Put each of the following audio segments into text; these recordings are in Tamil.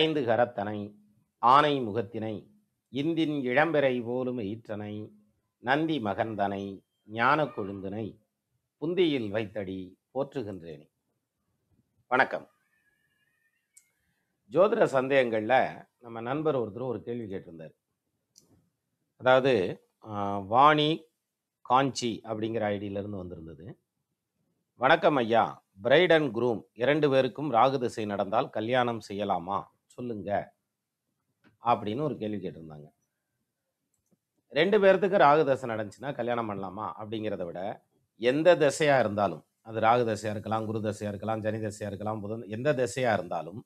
ஐந்து கரத்தனை ஆனை முகத்தினை இந்தின் இளம்பெறை போலும் ஈற்றனை நந்தி மகந்தனை ஞான கொழுந்தனை புந்தியில் வைத்தடி போற்றுகின்றேனே வணக்கம் ஜோதிட சந்தேகங்களில் நம்ம நண்பர் ஒருத்தர் ஒரு கேள்வி கேட்டிருந்தார் அதாவது வாணி காஞ்சி அப்படிங்கிற ஐடியிலிருந்து வந்திருந்தது வணக்கம் ஐயா பிரைட் அண்ட் குரூம் இரண்டு பேருக்கும் ராகு திசை நடந்தால் கல்யாணம் செய்யலாமா சொல்லுங்க அப்படின்னு ஒரு கேள்வி கேட்டிருந்தாங்க ரெண்டு பேர்த்துக்கு ராகு தசை நடந்துச்சுன்னா கல்யாணம் பண்ணலாமா அப்படிங்கிறத விட எந்த திசையாக இருந்தாலும் அது ராகு தசையாக இருக்கலாம் குரு தசையாக இருக்கலாம் ஜனி தசையாக இருக்கலாம் புதன் எந்த திசையாக இருந்தாலும்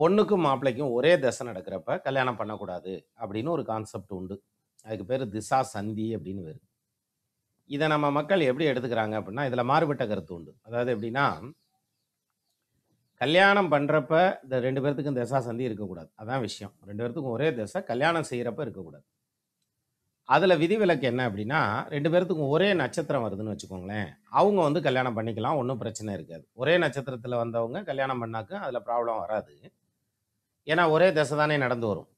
பொண்ணுக்கும் மாப்பிள்ளைக்கும் ஒரே தசை நடக்கிறப்ப கல்யாணம் பண்ணக்கூடாது அப்படின்னு ஒரு கான்செப்ட் உண்டு அதுக்கு பேர் திசா சந்தி அப்படின்னு பேர் இதை நம்ம மக்கள் எப்படி எடுத்துக்கிறாங்க அப்படின்னா இதில் மாறுபட்ட கருத்து உண்டு அதாவது எப்படின்னா கல்யாணம் பண்ணுறப்ப இந்த ரெண்டு பேர்த்துக்கும் திசா சந்தி இருக்கக்கூடாது அதான் விஷயம் ரெண்டு பேர்த்துக்கும் ஒரே திசை கல்யாணம் செய்கிறப்ப இருக்கக்கூடாது அதில் விதிவிலக்கு என்ன அப்படின்னா ரெண்டு பேர்த்துக்கும் ஒரே நட்சத்திரம் வருதுன்னு வச்சுக்கோங்களேன் அவங்க வந்து கல்யாணம் பண்ணிக்கலாம் ஒன்றும் பிரச்சனை இருக்காது ஒரே நட்சத்திரத்தில் வந்தவங்க கல்யாணம் பண்ணாக்க அதில் ப்ராப்ளம் வராது ஏன்னா ஒரே திசை தானே நடந்து வரும்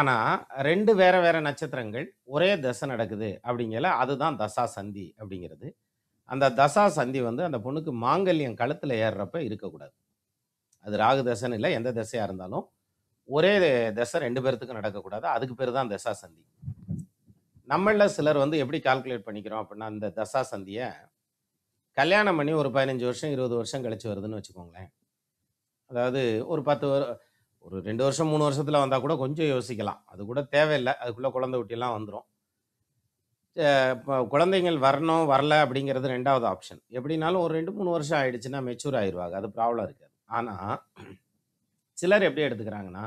ஆனால் ரெண்டு வேறு வேறு நட்சத்திரங்கள் ஒரே தசை நடக்குது அப்படிங்கிற அதுதான் தசா சந்தி அப்படிங்கிறது அந்த தசா சந்தி வந்து அந்த பொண்ணுக்கு மாங்கல்யம் கழுத்தில் ஏறுறப்ப இருக்கக்கூடாது அது ராகு தசைன்னு இல்லை எந்த தசையாக இருந்தாலும் ஒரே தசை ரெண்டு பேர்த்துக்கும் நடக்கக்கூடாது அதுக்கு பேர் தான் தசா சந்தி நம்மளில் சிலர் வந்து எப்படி கால்குலேட் பண்ணிக்கிறோம் அப்படின்னா அந்த தசா சந்தியை கல்யாணம் பண்ணி ஒரு பதினஞ்சு வருஷம் இருபது வருஷம் கழிச்சு வருதுன்னு வச்சுக்கோங்களேன் அதாவது ஒரு பத்து ஒரு ரெண்டு வருஷம் மூணு வருஷத்தில் வந்தால் கூட கொஞ்சம் யோசிக்கலாம் அது கூட தேவையில்லை அதுக்குள்ளே குழந்தை குட்டியெல்லாம் வந்துடும் குழந்தைங்கள் வரணும் வரல அப்படிங்கிறது ரெண்டாவது ஆப்ஷன் எப்படினாலும் ஒரு ரெண்டு மூணு வருஷம் ஆயிடுச்சுன்னா மெச்சூர் ஆயிடுவாங்க அது ப்ராப்ளம் இருக்காது ஆனால் சிலர் எப்படி எடுத்துக்கிறாங்கன்னா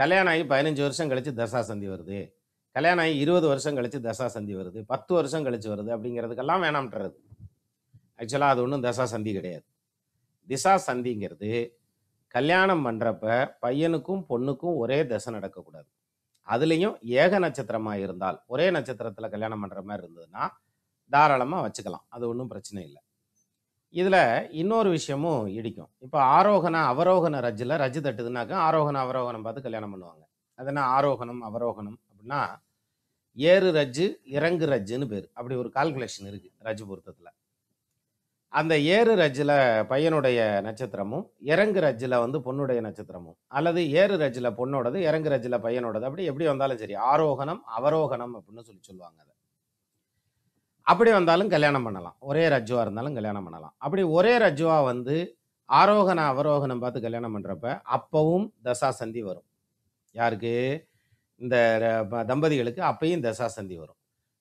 கல்யாணம் ஆகி பதினஞ்சு வருஷம் கழித்து தசா சந்தி வருது கல்யாணம் ஆகி இருபது வருஷம் கழித்து தசா சந்தி வருது பத்து வருஷம் கழித்து வருது அப்படிங்கிறதுக்கெல்லாம் வேணாம்ன்றது ஆக்சுவலாக அது ஒன்றும் தசா சந்தி கிடையாது திசா சந்திங்கிறது கல்யாணம் பண்ணுறப்ப பையனுக்கும் பொண்ணுக்கும் ஒரே தசை நடக்கக்கூடாது அதுலேயும் ஏக நட்சத்திரமாக இருந்தால் ஒரே நட்சத்திரத்தில் கல்யாணம் பண்ணுற மாதிரி இருந்ததுன்னா தாராளமாக வச்சுக்கலாம் அது ஒன்றும் பிரச்சனை இல்லை இதில் இன்னொரு விஷயமும் இடிக்கும் இப்போ ஆரோகண அவரோகண ரஜ்ஜில் ரஜ்ஜு தட்டுதுனாக்க ஆரோகண அவரோகணம் பார்த்து கல்யாணம் பண்ணுவாங்க அதனால் ஆரோகணம் அவரோகணம் அப்படின்னா ஏறு ரஜ்ஜு இறங்கு ரஜ்ஜுன்னு பேர் அப்படி ஒரு கால்குலேஷன் இருக்குது ரஜ் பொருத்தத்தில் அந்த ஏறு ரஜ்ஜில் பையனுடைய நட்சத்திரமும் இறங்கு ரஜ்ஜில் வந்து பொண்ணுடைய நட்சத்திரமும் அல்லது ஏறு ரஜ்ஜில் பொண்ணோடது இறங்கு ரஜ்ஜில் பையனோடது அப்படி எப்படி வந்தாலும் சரி ஆரோகணம் அவரோகணம் அப்படின்னு சொல்லி சொல்லுவாங்க அப்படி வந்தாலும் கல்யாணம் பண்ணலாம் ஒரே ரஜ்ஜுவாக இருந்தாலும் கல்யாணம் பண்ணலாம் அப்படி ஒரே ரஜ்ஜுவாக வந்து ஆரோகணம் அவரோகணம் பார்த்து கல்யாணம் பண்ணுறப்ப அப்பவும் தசா சந்தி வரும் யாருக்கு இந்த தம்பதிகளுக்கு அப்பையும் தசா சந்தி வரும்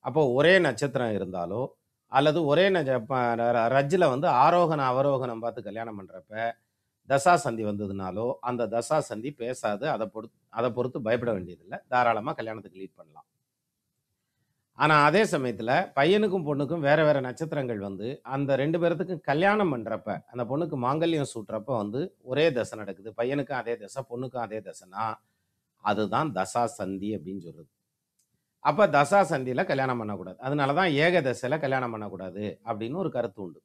அப்போ ஒரே நட்சத்திரம் இருந்தாலோ அல்லது ஒரே நஜ ரஜ்ஜில் வந்து ஆரோகணம் அவரோகணம் பார்த்து கல்யாணம் பண்ணுறப்ப தசா சந்தி வந்ததுனாலோ அந்த தசா சந்தி பேசாது அதை பொறுத்து அதை பொறுத்து பயப்பட வேண்டியதில்லை தாராளமாக கல்யாணத்துக்கு லீட் பண்ணலாம் ஆனால் அதே சமயத்தில் பையனுக்கும் பொண்ணுக்கும் வேறு வேறு நட்சத்திரங்கள் வந்து அந்த ரெண்டு பேர்த்துக்கும் கல்யாணம் பண்ணுறப்ப அந்த பொண்ணுக்கு மாங்கல்யம் சூட்டுறப்ப வந்து ஒரே தசை நடக்குது பையனுக்கும் அதே தசை பொண்ணுக்கும் அதே தசைனா அதுதான் தசா சந்தி அப்படின்னு சொல்கிறது அப்போ தசா சந்தியில் கல்யாணம் பண்ணக்கூடாது அதனால தான் ஏகதசையில் கல்யாணம் பண்ணக்கூடாது அப்படின்னு ஒரு கருத்து உண்டு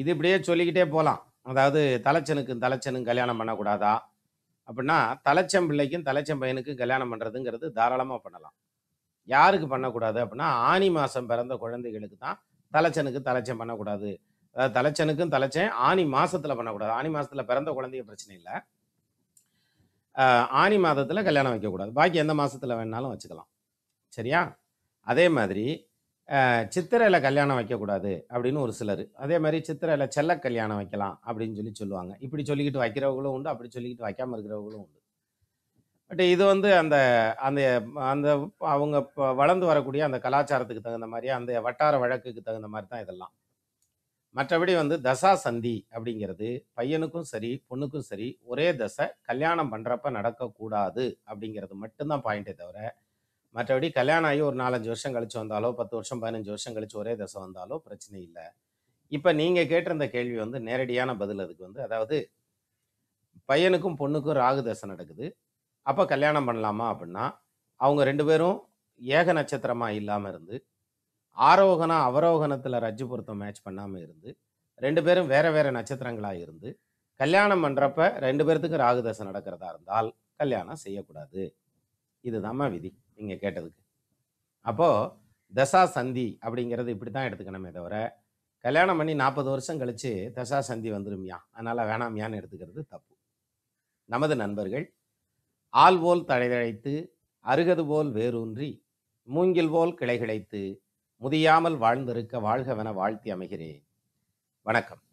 இது இப்படியே சொல்லிக்கிட்டே போகலாம் அதாவது தலைச்சனுக்கும் தலைச்சனும் கல்யாணம் பண்ணக்கூடாதா அப்படின்னா தலைச்சம் பிள்ளைக்கும் தலைச்சம் பையனுக்கும் கல்யாணம் பண்ணுறதுங்கிறது தாராளமாக பண்ணலாம் யாருக்கு பண்ணக்கூடாது அப்படின்னா ஆணி மாதம் பிறந்த குழந்தைகளுக்கு தான் தலைச்சனுக்கு தலைச்சம் பண்ணக்கூடாது அதாவது தலைச்சனுக்கும் தலைச்சன் ஆணி மாதத்தில் பண்ணக்கூடாது ஆணி மாதத்தில் பிறந்த குழந்தைங்க பிரச்சனை இல்லை ஆணி மாதத்தில் கல்யாணம் வைக்கக்கூடாது பாக்கி எந்த மாதத்தில் வேணாலும் வச்சுக்கலாம் சரியா அதே மாதிரி சித்திரையில் கல்யாணம் வைக்கக்கூடாது அப்படின்னு ஒரு சிலர் அதே மாதிரி சித்திரையில் செல்ல கல்யாணம் வைக்கலாம் அப்படின்னு சொல்லி சொல்லுவாங்க இப்படி சொல்லிக்கிட்டு வைக்கிறவங்களும் உண்டு அப்படி சொல்லிக்கிட்டு வைக்காமல் இருக்கிறவங்களும் உண்டு பட் இது வந்து அந்த அந்த அந்த அவங்க வளர்ந்து வரக்கூடிய அந்த கலாச்சாரத்துக்கு தகுந்த மாதிரி அந்த வட்டார வழக்குக்கு தகுந்த மாதிரி தான் இதெல்லாம் மற்றபடி வந்து தசா சந்தி அப்படிங்கிறது பையனுக்கும் சரி பொண்ணுக்கும் சரி ஒரே தசை கல்யாணம் பண்ணுறப்ப நடக்கக்கூடாது அப்படிங்கிறது மட்டும்தான் பாயிண்டே தவிர மற்றபடி கல்யாணம் ஆகி ஒரு நாலஞ்சு வருஷம் கழிச்சு வந்தாலோ பத்து வருஷம் பதினஞ்சு வருஷம் கழிச்சு ஒரே தசை வந்தாலோ பிரச்சனை இல்லை இப்போ நீங்கள் கேட்டிருந்த கேள்வி வந்து நேரடியான பதில் அதுக்கு வந்து அதாவது பையனுக்கும் பொண்ணுக்கும் ராகு தசை நடக்குது அப்போ கல்யாணம் பண்ணலாமா அப்படின்னா அவங்க ரெண்டு பேரும் ஏக நட்சத்திரமாக இல்லாமல் இருந்து ஆரோகணம் அவரோகணத்தில் ரஜ்ஜு பொருத்தம் மேட்ச் பண்ணாமல் இருந்து ரெண்டு பேரும் வேறு வேறு நட்சத்திரங்களாக இருந்து கல்யாணம் பண்ணுறப்ப ரெண்டு பேர்த்துக்கும் ராகுதசை நடக்கிறதா இருந்தால் கல்யாணம் செய்யக்கூடாது இதுதான் விதி நீங்கள் கேட்டதுக்கு அப்போது தசா சந்தி அப்படிங்கிறது இப்படி தான் எடுத்துக்கணுமே தவிர கல்யாணம் பண்ணி நாற்பது வருஷம் கழித்து தசா சந்தி வந்துருமியா அதனால் வேணாமியான்னு எடுத்துக்கிறது தப்பு நமது நண்பர்கள் ஆள் போல் தழைதழைத்து அருகது போல் வேரூன்றி மூங்கில் போல் கிளைகிழைத்து முதியாமல் வாழ்ந்திருக்க வாழ்கவென வாழ்த்தி அமைகிறேன் வணக்கம்